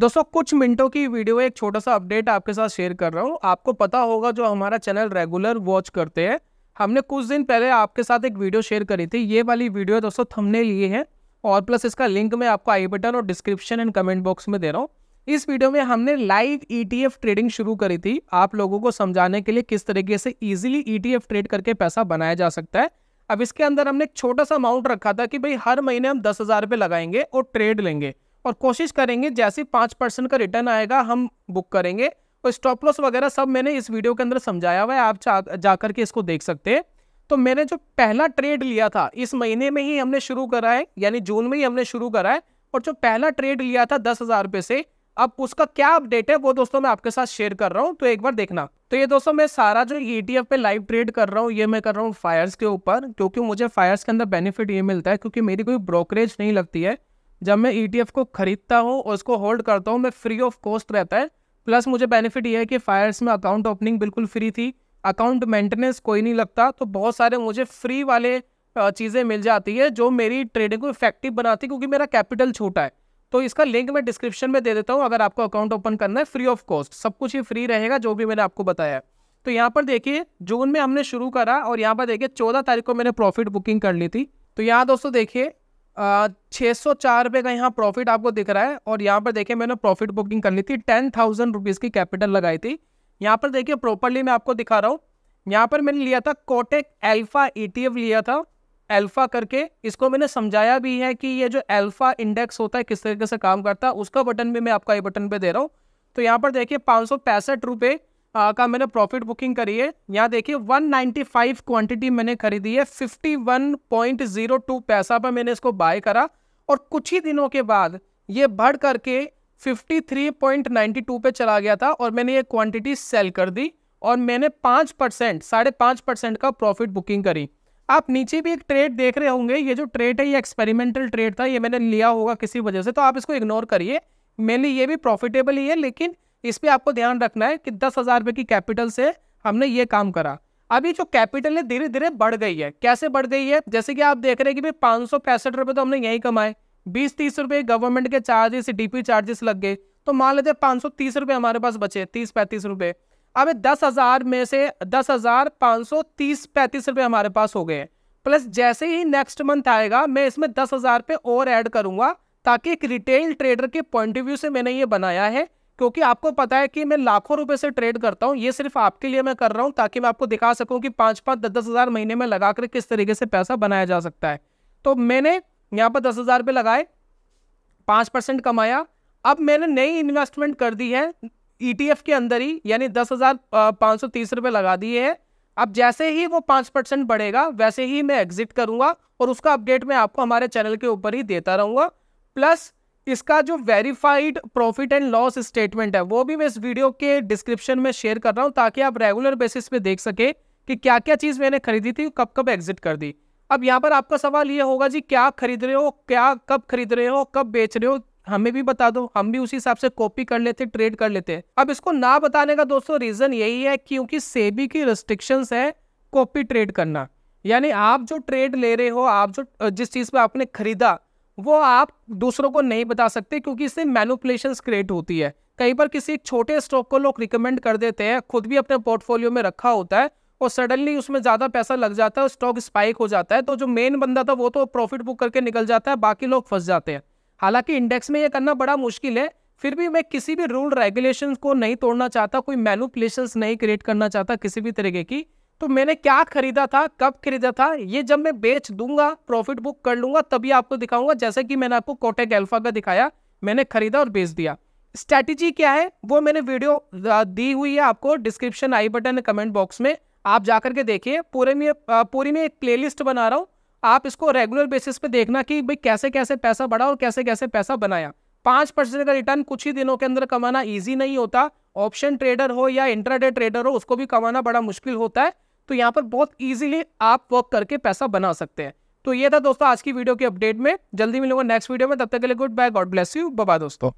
दोस्तों कुछ मिनटों की वीडियो एक छोटा सा अपडेट आपके साथ शेयर कर रहा हूँ आपको पता होगा जो हमारा चैनल रेगुलर वॉच करते हैं हमने कुछ दिन पहले आपके साथ एक वीडियो शेयर करी थी ये वाली वीडियो दोस्तों थमने लिए है और प्लस इसका लिंक मैं आपको आई बटन और डिस्क्रिप्शन एंड कमेंट बॉक्स में दे रहा हूँ इस वीडियो में हमने लाइव ईटीएफ e ट्रेडिंग शुरू करी थी आप लोगों को समझाने के लिए किस तरीके से इजीली ईटीएफ ट्रेड करके पैसा बनाया जा सकता है अब इसके अंदर हमने एक छोटा सा अमाउंट रखा था कि भाई हर महीने हम दस हज़ार लगाएंगे और ट्रेड लेंगे और कोशिश करेंगे जैसे पाँच परसेंट का रिटर्न आएगा हम बुक करेंगे और स्टॉप लॉस वगैरह सब मैंने इस वीडियो के अंदर समझाया हुआ है आप जाकर के इसको देख सकते हैं तो मैंने जो पहला ट्रेड लिया था इस महीने में ही हमने शुरू करा है यानी जून में ही हमने शुरू करा है और जो पहला ट्रेड लिया था दस हज़ार रुपये से अब उसका क्या अपडेट है वो दोस्तों मैं आपके साथ शेयर कर रहा हूँ तो एक बार देखना तो ये दोस्तों मैं सारा जो ई e पे लाइव ट्रेड कर रहा हूँ ये मैं कर रहा हूँ फायर्स के ऊपर क्योंकि मुझे फायर्स के अंदर बेनिफिट ये मिलता है क्योंकि मेरी कोई ब्रोकरेज नहीं लगती है जब मैं ई e को खरीदता हूँ और उसको होल्ड करता हूँ मैं फ्री ऑफ कॉस्ट रहता है प्लस मुझे बेनिफिट ये है कि फायर्स में अकाउंट ओपनिंग बिल्कुल फ्री थी अकाउंट मेंटेनेंस कोई नहीं लगता तो बहुत सारे मुझे फ्री वाले चीज़ें मिल जाती है जो मेरी ट्रेडिंग को इफेक्टिव बनाती है क्योंकि मेरा कैपिटल छोटा है तो इसका लिंक मैं डिस्क्रिप्शन में दे देता हूँ अगर आपको अकाउंट ओपन करना है फ्री ऑफ कॉस्ट सब कुछ ही फ्री रहेगा जो भी मैंने आपको बताया तो यहाँ पर देखिए जून में हमने शुरू करा और यहाँ पर देखिए चौदह तारीख को मैंने प्रॉफिट बुकिंग कर ली थी तो यहाँ दोस्तों देखिए छः सौ चार रुपये का यहाँ प्रॉफिट आपको दिख रहा है और यहाँ पर देखिए मैंने प्रॉफिट बुकिंग करनी थी टेन थाउजेंड रुपीज़ की कैपिटल लगाई थी यहाँ पर देखिए प्रॉपरली मैं आपको दिखा रहा हूँ यहाँ पर मैंने लिया था कोटेक एल्फ़ा ईटीएफ लिया था एल्फ़ा करके इसको मैंने समझाया भी है कि ये जो एल्फ़ा इंडेक्स होता है किस तरीके से काम करता है उसका बटन भी मैं आपका ये बटन पर दे रहा हूँ तो यहाँ पर देखिए पाँच सौ पैंसठ रुपये आ, का मैंने प्रॉफिट बुकिंग करी है यहाँ देखिए 195 क्वांटिटी मैंने खरीदी है 51.02 पैसा पर मैंने इसको बाय करा और कुछ ही दिनों के बाद ये बढ़ करके 53.92 पे चला गया था और मैंने ये क्वांटिटी सेल कर दी और मैंने पाँच परसेंट साढ़े पाँच परसेंट का प्रॉफिट बुकिंग करी आप नीचे भी एक ट्रेड देख रहे होंगे ये जो ट्रेड है ये एक्सपेरिमेंटल ट्रेड था ये मैंने लिया होगा किसी वजह से तो आप इसको इग्नोर करिए मेनली ये भी प्रॉफिटेबल ही है लेकिन इस पर आपको ध्यान रखना है कि दस हज़ार रुपये की कैपिटल से हमने ये काम करा अभी जो कैपिटल है धीरे धीरे बढ़ गई है कैसे बढ़ गई है जैसे कि आप देख रहे हैं कि भाई पाँच सौ पैंसठ रुपये तो हमने यहीं कमाए बीस तीस रुपये गवर्नमेंट के चार्जेस डीपी चार्जेस लग गए तो मान लेते हैं पाँच सौ तीस रुपये हमारे पास बचे तीस पैंतीस रुपये अब दस हज़ार में से दस हज़ार पाँच सौ तीस पैंतीस रुपये हमारे पास हो गए हैं प्लस जैसे ही नेक्स्ट मंथ आएगा मैं इसमें दस हज़ार रुपये और ऐड करूँगा ताकि एक रिटेल ट्रेडर के पॉइंट ऑफ व्यू से मैंने ये बनाया है क्योंकि आपको पता है कि मैं लाखों रुपए से ट्रेड करता हूँ ये सिर्फ आपके लिए मैं कर रहा हूँ ताकि मैं आपको दिखा सकूँ कि पाँच पाँच दस दस हज़ार महीने में लगाकर किस तरीके से पैसा बनाया जा सकता है तो मैंने यहाँ पर दस हज़ार रुपये लगाए पाँच परसेंट कमाया अब मैंने नई इन्वेस्टमेंट कर दी है ई e के अंदर ही यानी दस हज़ार पाँच सौ तीस रुपये लगा दिए है अब जैसे ही वो पाँच परसेंट बढ़ेगा वैसे ही मैं एग्जिट करूँगा और उसका अपडेट मैं आपको हमारे चैनल के ऊपर ही देता रहूँगा प्लस इसका जो verified profit and loss statement है वो भी मैं इस वीडियो के डिस्क्रिप्शन में शेयर कर रहा हूँ ताकि आप रेगुलर बेसिस पे देख सके कि क्या क्या चीज़ मैंने खरीदी थी कब कब एग्जिट कर दी अब यहाँ पर आपका सवाल ये होगा जी क्या खरीद रहे हो क्या कब खरीद रहे हो कब बेच रहे हो हमें भी बता दो हम भी उसी हिसाब से कॉपी कर लेते ट्रेड कर लेते हैं अब इसको ना बताने का दोस्तों रीज़न यही है क्योंकि सेबी की रिस्ट्रिक्शंस है कॉपी ट्रेड करना यानी आप जो ट्रेड ले रहे हो आप जो जिस चीज़ पे आपने खरीदा वो आप दूसरों को नहीं बता सकते क्योंकि इससे मैनुपलेशन क्रिएट होती है कहीं पर किसी एक छोटे स्टॉक को लोग रिकमेंड कर देते हैं खुद भी अपने पोर्टफोलियो में रखा होता है और सडनली उसमें ज़्यादा पैसा लग जाता है स्टॉक स्पाइक हो जाता है तो जो मेन बंदा था वो तो प्रॉफिट बुक करके निकल जाता है बाकी लोग फंस जाते हैं हालांकि इंडेक्स में ये करना बड़ा मुश्किल है फिर भी मैं किसी भी रूल रेगुलेशन को नहीं तोड़ना चाहता कोई मैनुपलेशन नहीं क्रिएट करना चाहता किसी भी तरीके की तो मैंने क्या खरीदा था कब खरीदा था ये जब मैं बेच दूंगा प्रॉफिट बुक कर लूंगा तभी आपको दिखाऊंगा जैसे कि मैंने आपको कोटेक एल्फा का दिखाया मैंने खरीदा और बेच दिया स्ट्रैटेजी क्या है वो मैंने वीडियो दी हुई है आपको description I button comment box में आप जा करके देखिए पूरे में पूरी में एक प्ले बना रहा हूँ आप इसको रेगुलर बेसिस पे देखना कि भाई कैसे कैसे पैसा बढ़ा और कैसे कैसे पैसा बनाया पाँच परसेंट का रिटर्न कुछ ही दिनों के अंदर कमाना ईजी नहीं होता ऑप्शन ट्रेडर हो या इंट्राडे ट्रेडर हो उसको भी कमाना बड़ा मुश्किल होता है तो यहाँ पर बहुत ईजिली आप वर्क करके पैसा बना सकते हैं तो ये था दोस्तों आज की वीडियो के अपडेट में जल्दी मिलूंगा नेक्स्ट वीडियो में तब तक के लिए good bye God bless you बाबा दोस्तों